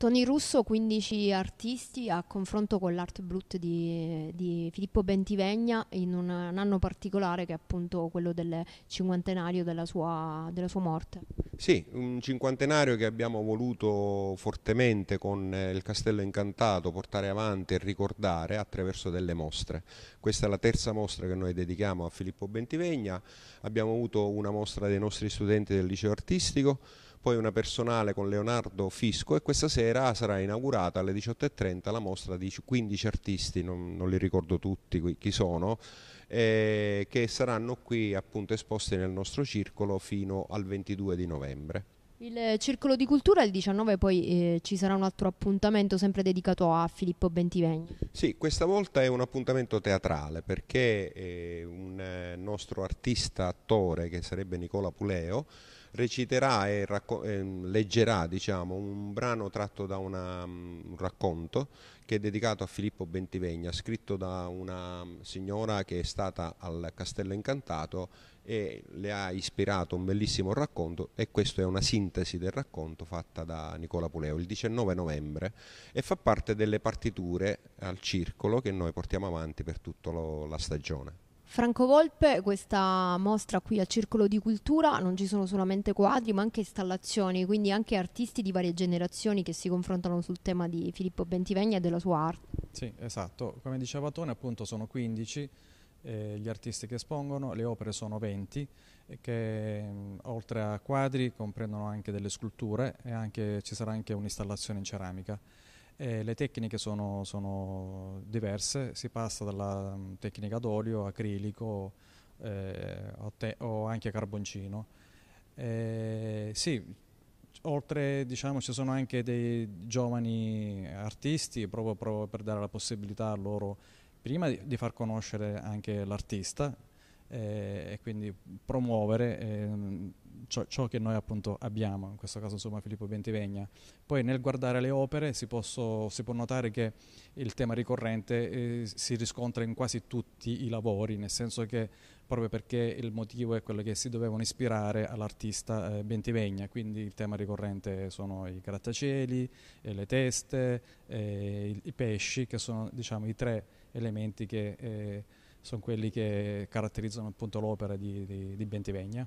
Tony Russo, 15 artisti a confronto con l'Art Brut di, di Filippo Bentivegna in un, un, anno particolare che è appunto quello del cinquantenario della sua, della sua, morte. Sì, un cinquantenario che abbiamo voluto fortemente con eh, il Castello Incantato portare avanti e ricordare attraverso delle mostre. Questa è la terza mostra che noi dedichiamo a Filippo Bentivegna, abbiamo avuto una mostra dei nostri studenti del liceo artistico poi una personale con Leonardo Fisco e questa sera sarà inaugurata alle 18.30 la mostra di 15 artisti, non, non li ricordo tutti chi sono, eh, che saranno qui appunto esposti nel nostro circolo fino al 22 di novembre. Il Circolo di Cultura, il 19 poi eh, ci sarà un altro appuntamento sempre dedicato a Filippo Bentivegni. Sì, questa volta è un appuntamento teatrale perché eh, un nostro artista attore che sarebbe Nicola Puleo reciterà e, e ehm, leggerà diciamo, un brano tratto da una, mm, un racconto che è dedicato a Filippo Bentivegna, scritto da una mm, signora che è stata al Castello Incantato e le ha ispirato un bellissimo racconto e questa è una sintesi del racconto fatta da Nicola Puleo il 19 novembre e fa parte delle partiture al circolo che noi portiamo avanti per tutta la stagione. Franco Volpe, questa mostra qui al Circolo di Cultura non ci sono solamente quadri ma anche installazioni, quindi anche artisti di varie generazioni che si confrontano sul tema di Filippo Bentivegna e della sua arte. Sì, esatto. Come diceva Tone, appunto sono 15 eh, gli artisti che espongono, le opere sono 20 eh, che mh, mm, oltre a quadri comprendono anche delle sculture e anche, ci sarà anche un'installazione in ceramica. Eh, le tecniche sono, sono, diverse, si passa dalla mm, tecnica d'olio, acrilico eh, o, te- o, anche carboncino. Eh, sì, oltre diciamo ci sono anche dei giovani artisti proprio, proprio per dare la possibilità a loro prima di, di far conoscere anche l'artista eh, e quindi promuovere eh, ciò, ciò, che noi appunto abbiamo, in questo caso insomma Filippo Bentivegna. Poi nel guardare le opere si, posso, si può notare che il tema ricorrente eh, si riscontra in quasi tutti i lavori, nel senso che proprio perché il motivo è quello che si dovevano ispirare all'artista eh, Bentivegna, quindi il tema ricorrente sono i grattacieli, eh, le teste, eh, i, i, pesci, che sono diciamo, i tre elementi che eh, sono quelli che caratterizzano appunto l'opera di, di, di Bentivegna.